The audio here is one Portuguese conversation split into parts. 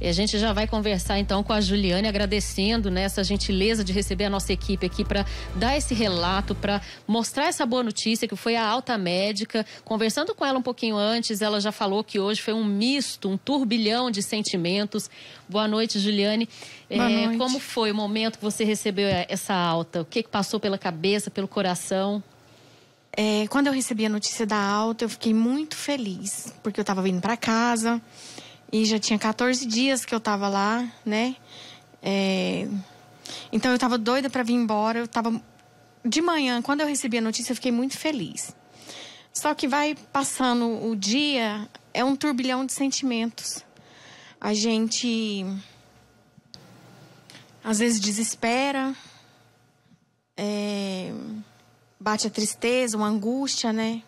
E a gente já vai conversar então com a Juliane, agradecendo né, essa gentileza de receber a nossa equipe aqui para dar esse relato, para mostrar essa boa notícia que foi a alta médica. Conversando com ela um pouquinho antes, ela já falou que hoje foi um misto, um turbilhão de sentimentos. Boa noite, Juliane. Boa é, noite. Como foi o momento que você recebeu é, essa alta? O que, que passou pela cabeça, pelo coração? É, quando eu recebi a notícia da alta, eu fiquei muito feliz, porque eu estava vindo para casa. E já tinha 14 dias que eu tava lá, né? É... Então eu tava doida para vir embora. Eu tava. De manhã, quando eu recebi a notícia, eu fiquei muito feliz. Só que vai passando o dia, é um turbilhão de sentimentos. A gente. Às vezes desespera. É... Bate a tristeza, uma angústia, né?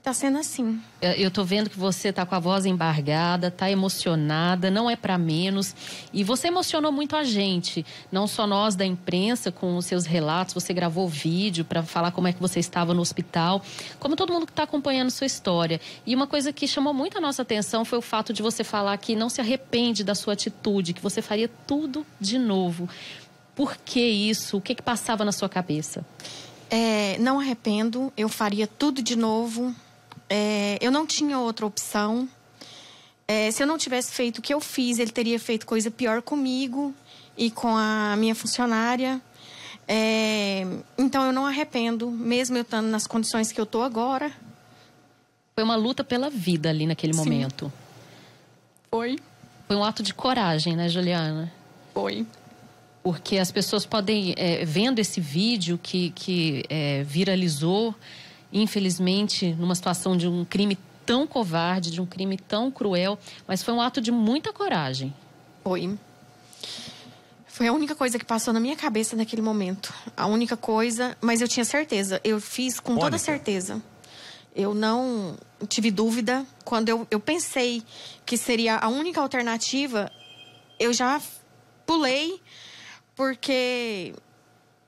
está sendo assim. Eu estou vendo que você está com a voz embargada, está emocionada, não é para menos. E você emocionou muito a gente, não só nós da imprensa com os seus relatos. Você gravou vídeo para falar como é que você estava no hospital, como todo mundo que está acompanhando sua história. E uma coisa que chamou muito a nossa atenção foi o fato de você falar que não se arrepende da sua atitude, que você faria tudo de novo. Por que isso? O que, que passava na sua cabeça? É, não arrependo, eu faria tudo de novo. É, eu não tinha outra opção. É, se eu não tivesse feito o que eu fiz, ele teria feito coisa pior comigo e com a minha funcionária. É, então eu não arrependo, mesmo eu estando nas condições que eu estou agora. Foi uma luta pela vida ali naquele Sim. momento. Foi. Foi um ato de coragem, né, Juliana? Foi. Porque as pessoas podem, é, vendo esse vídeo que, que é, viralizou, infelizmente, numa situação de um crime tão covarde, de um crime tão cruel, mas foi um ato de muita coragem. Foi. Foi a única coisa que passou na minha cabeça naquele momento. A única coisa, mas eu tinha certeza. Eu fiz com Mônica. toda certeza. Eu não tive dúvida. Quando eu, eu pensei que seria a única alternativa, eu já pulei, porque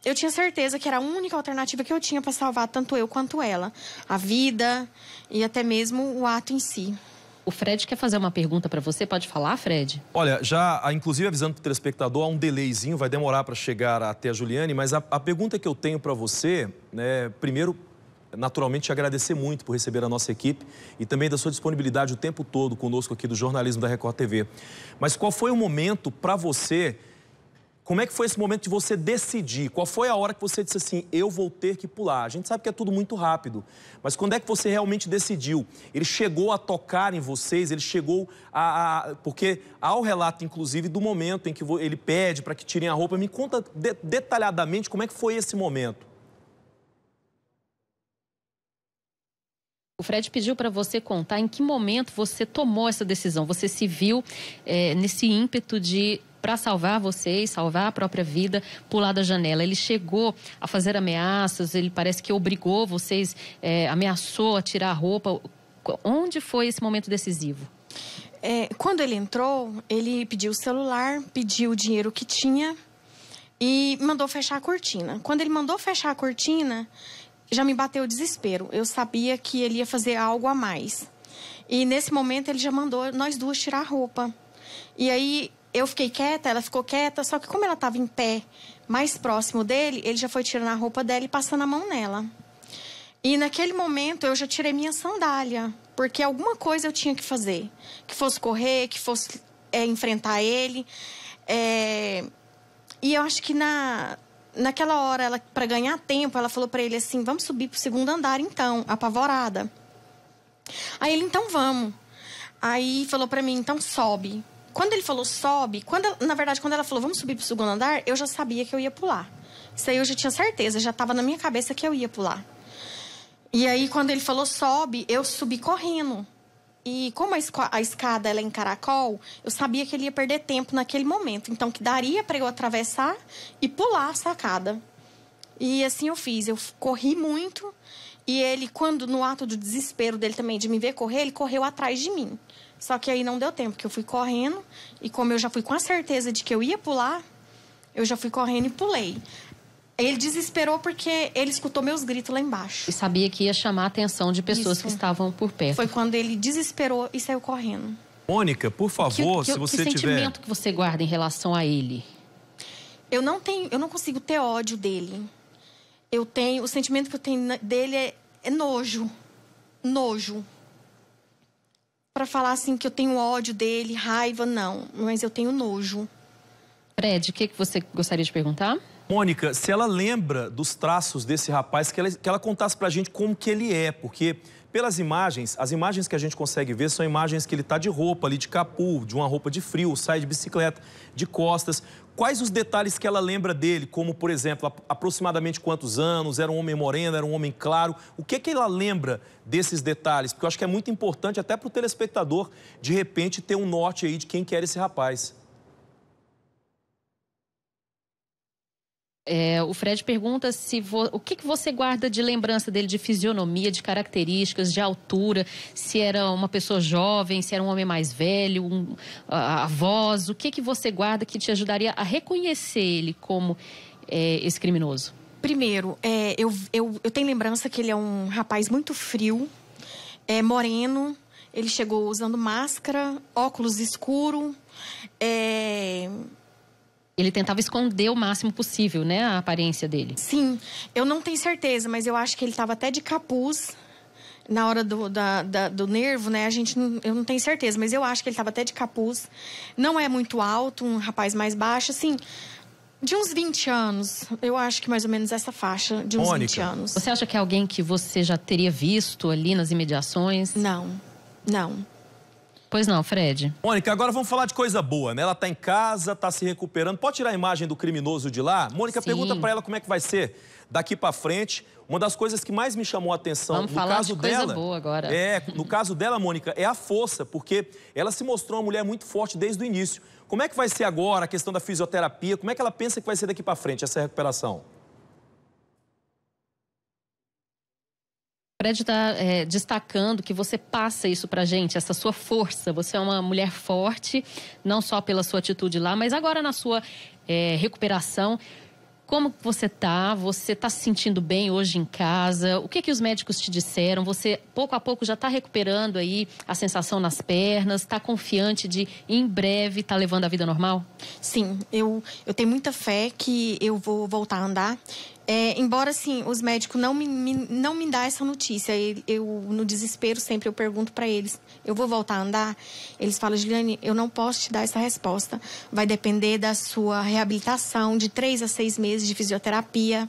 eu tinha certeza que era a única alternativa que eu tinha para salvar tanto eu quanto ela, a vida e até mesmo o ato em si. O Fred quer fazer uma pergunta para você, pode falar, Fred? Olha, já, inclusive avisando para o telespectador, há um delayzinho, vai demorar para chegar até a Juliane, mas a, a pergunta que eu tenho para você, né, primeiro, naturalmente, te agradecer muito por receber a nossa equipe e também da sua disponibilidade o tempo todo conosco aqui do Jornalismo da Record TV. Mas qual foi o momento para você como é que foi esse momento de você decidir? Qual foi a hora que você disse assim, eu vou ter que pular? A gente sabe que é tudo muito rápido, mas quando é que você realmente decidiu? Ele chegou a tocar em vocês, ele chegou a... a porque há o relato, inclusive, do momento em que ele pede para que tirem a roupa. Me conta de, detalhadamente como é que foi esse momento. O Fred pediu para você contar em que momento você tomou essa decisão. Você se viu é, nesse ímpeto de para salvar vocês, salvar a própria vida, pular da janela. Ele chegou a fazer ameaças, ele parece que obrigou vocês, é, ameaçou a tirar a roupa. Onde foi esse momento decisivo? É, quando ele entrou, ele pediu o celular, pediu o dinheiro que tinha e mandou fechar a cortina. Quando ele mandou fechar a cortina, já me bateu o desespero. Eu sabia que ele ia fazer algo a mais. E nesse momento ele já mandou nós duas tirar a roupa. E aí eu fiquei quieta, ela ficou quieta, só que como ela estava em pé, mais próximo dele, ele já foi tirando a roupa dela e passando a mão nela. E naquele momento eu já tirei minha sandália, porque alguma coisa eu tinha que fazer, que fosse correr, que fosse é, enfrentar ele. É... E eu acho que na naquela hora, ela para ganhar tempo, ela falou para ele assim: "Vamos subir pro segundo andar então", apavorada. Aí ele então vamos. Aí falou para mim: "Então sobe" quando ele falou sobe, quando na verdade, quando ela falou vamos subir pro segundo andar, eu já sabia que eu ia pular. Isso aí eu já tinha certeza, já estava na minha cabeça que eu ia pular. E aí, quando ele falou sobe, eu subi correndo. E como a, escada ela é em caracol, eu sabia que ele ia perder tempo naquele momento. Então, que daria para eu atravessar e pular a sacada. E assim eu fiz. Eu corri muito e ele, quando no ato do desespero dele também de me ver correr, ele correu atrás de mim. Só que aí não deu tempo, que eu fui correndo e como eu já fui com a certeza de que eu ia pular, eu já fui correndo e pulei. Ele desesperou porque ele escutou meus gritos lá embaixo. E sabia que ia chamar a atenção de pessoas Isso. que estavam por perto. Foi quando ele desesperou e saiu correndo. Mônica, por favor, que, que, se você que tiver. Que sentimento que você guarda em relação a ele? Eu não tenho, eu não consigo ter ódio dele eu tenho. O sentimento que eu tenho dele é, é nojo. Nojo. Para falar assim que eu tenho ódio dele, raiva, não. Mas eu tenho nojo. Fred, o que, que você gostaria de perguntar? Mônica, se ela lembra dos traços desse rapaz, que ela, que ela contasse pra gente como que ele é, porque pelas imagens, as imagens que a gente consegue ver são imagens que ele está de roupa ali, de capu, de uma roupa de frio, sai de bicicleta, de costas. Quais os detalhes que ela lembra dele? Como, por exemplo, aproximadamente quantos anos, era um homem moreno, era um homem claro? O que, que ela lembra desses detalhes? Porque eu acho que é muito importante até para o telespectador, de repente, ter um norte aí de quem era esse rapaz. É, o Fred pergunta se vo, o que, que, você guarda de lembrança dele de fisionomia, de características, de altura, se era uma pessoa jovem, se era um homem mais velho, um, a, voz, o que, que você guarda que te ajudaria a reconhecer ele como é, esse criminoso? Primeiro, é, eu, eu, eu tenho lembrança que ele é um rapaz muito frio, é moreno, ele chegou usando máscara, óculos escuro, é, ele tentava esconder o máximo possível, né, a aparência dele. Sim, eu não tenho certeza, mas eu acho que ele estava até de capuz na hora do, da, da, do nervo, né? A gente não, eu não tenho certeza, mas eu acho que ele estava até de capuz. Não é muito alto, um rapaz mais baixo, assim. De uns 20 anos, eu acho que mais ou menos essa faixa, de uns Mônica. 20 anos. Você acha que é alguém que você já teria visto ali nas imediações? Não, não. Pois não, Fred. Mônica, agora vamos falar de coisa boa, né? Ela tá em casa, tá se recuperando. Pode tirar a imagem do criminoso de lá? Mônica, Sim. pergunta para ela como é que vai ser daqui para frente. Uma das coisas que mais me chamou a atenção vamos no falar caso de coisa dela. boa agora. É, no caso dela, Mônica, é a força, porque ela se mostrou uma mulher muito forte desde o início. Como é que vai ser agora a questão da fisioterapia? Como é que ela pensa que vai ser daqui para frente essa recuperação? Fred está é, destacando que você passa isso para gente, essa sua força. Você é uma mulher forte, não só pela sua atitude lá, mas agora na sua é, recuperação. Como você tá? Você está se sentindo bem hoje em casa? O que que os médicos te disseram? Você pouco a pouco já está recuperando aí a sensação nas pernas? Está confiante de em breve estar tá levando a vida normal? Sim, eu eu tenho muita fé que eu vou voltar a andar. É, embora, assim, os médicos não me, me, não me dão essa notícia, eu, no desespero sempre eu pergunto para eles, eu vou voltar a andar? Eles falam, Juliane, eu não posso te dar essa resposta. Vai depender da sua reabilitação, de três a seis meses de fisioterapia.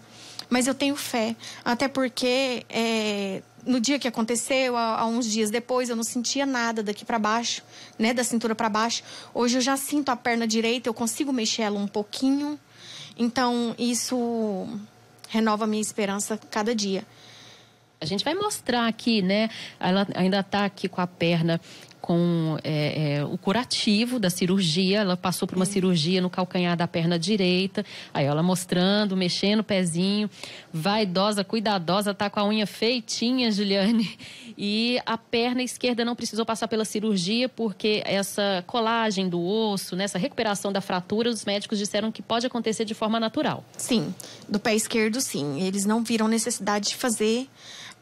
Mas eu tenho fé, até porque é, no dia que aconteceu, há, há, uns dias depois, eu não sentia nada daqui para baixo, né, da cintura para baixo. Hoje eu já sinto a perna direita, eu consigo mexer ela um pouquinho. Então, isso renova a minha esperança cada dia. A gente vai mostrar aqui, né? Ela ainda está aqui com a perna com é, é, o curativo da cirurgia. Ela passou por uma cirurgia no calcanhar da perna direita. Aí ela mostrando, mexendo o pezinho. Vaidosa, cuidadosa, tá com a unha feitinha, Juliane. E a perna esquerda não precisou passar pela cirurgia porque essa colagem do osso, nessa né, recuperação da fratura, os médicos disseram que pode acontecer de forma natural. Sim, do pé esquerdo, sim. Eles não viram necessidade de fazer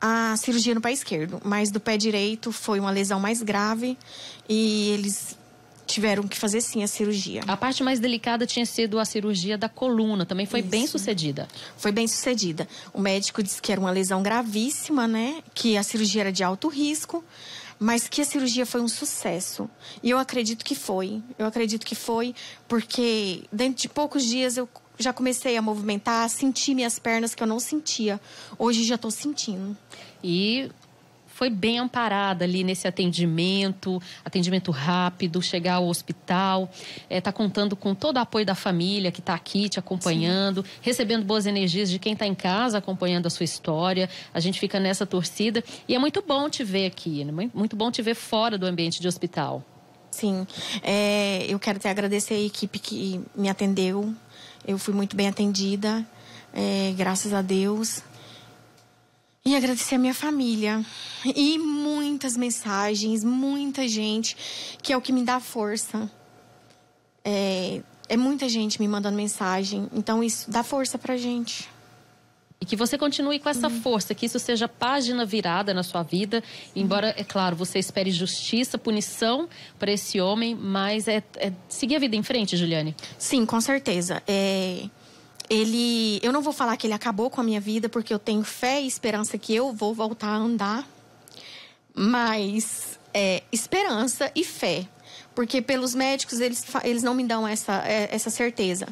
a cirurgia no pé esquerdo, mas do pé direito foi uma lesão mais grave e eles tiveram que fazer sim a cirurgia. A parte mais delicada tinha sido a cirurgia da coluna, também foi Isso. bem sucedida. Foi bem sucedida. O médico disse que era uma lesão gravíssima, né? Que a cirurgia era de alto risco, mas que a cirurgia foi um sucesso. E eu acredito que foi. Eu acredito que foi porque dentro de poucos dias eu já comecei a movimentar, a sentir minhas pernas que eu não sentia. Hoje já estou sentindo. E foi bem amparada ali nesse atendimento, atendimento rápido, chegar ao hospital, está eh, é, contando com todo o apoio da família que está aqui te acompanhando, Sim. recebendo boas energias de quem está em casa acompanhando a sua história. A gente fica nessa torcida e é muito bom te ver aqui, né? muito bom te ver fora do ambiente de hospital. Sim, é, eu quero até agradecer a equipe que me atendeu, eu fui muito bem atendida, é, graças a Deus. E agradecer a minha família. E muitas mensagens, muita gente, que é o que me dá força. É, é muita gente me mandando mensagem. Então isso dá força pra gente. E que você continue com essa força, que isso seja página virada na sua vida. Embora, é claro, você espere justiça, punição para esse homem, mas é, é, seguir a vida em frente, Juliane. Sim, com certeza. É, ele, eu não vou falar que ele acabou com a minha vida, porque eu tenho fé e esperança que eu vou voltar a andar. Mas é, esperança e fé, porque pelos médicos eles, eles não me dão essa, é, essa certeza.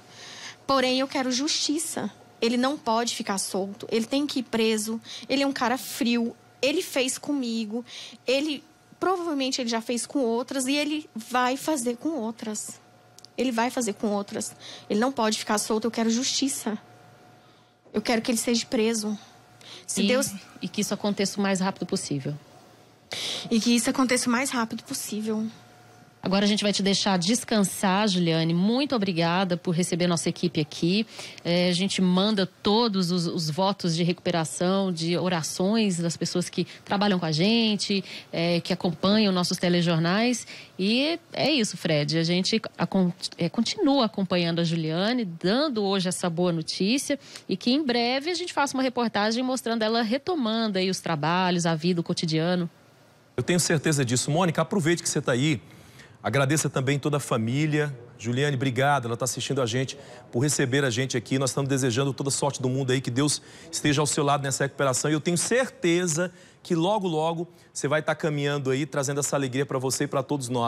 Porém, eu quero justiça ele não pode ficar solto, ele tem que ir preso. Ele é um cara frio, ele fez comigo, ele provavelmente ele já fez com outras e ele vai fazer com outras. Ele vai fazer com outras. Ele não pode ficar solto, eu quero justiça. Eu quero que ele seja preso. Se e, Deus e que isso aconteça o mais rápido possível. E que isso aconteça o mais rápido possível. Agora a gente vai te deixar descansar, Juliane. Muito obrigada por receber nossa equipe aqui. É, a gente manda todos os, os, votos de recuperação, de orações das pessoas que trabalham com a gente, é, que acompanham nossos telejornais. E é isso, Fred. A gente a, é, continua acompanhando a Juliane, dando hoje essa boa notícia e que em breve a gente faça uma reportagem mostrando ela retomando aí os trabalhos, a vida, o cotidiano. Eu tenho certeza disso. Mônica, aproveite que você está aí. Agradeça também toda a família. Juliane, obrigado, ela está assistindo a gente, por receber a gente aqui. Nós estamos desejando toda sorte do mundo aí, que Deus esteja ao seu lado nessa recuperação. E eu tenho certeza que logo, logo você vai estar tá caminhando aí, trazendo essa alegria para você e para todos nós.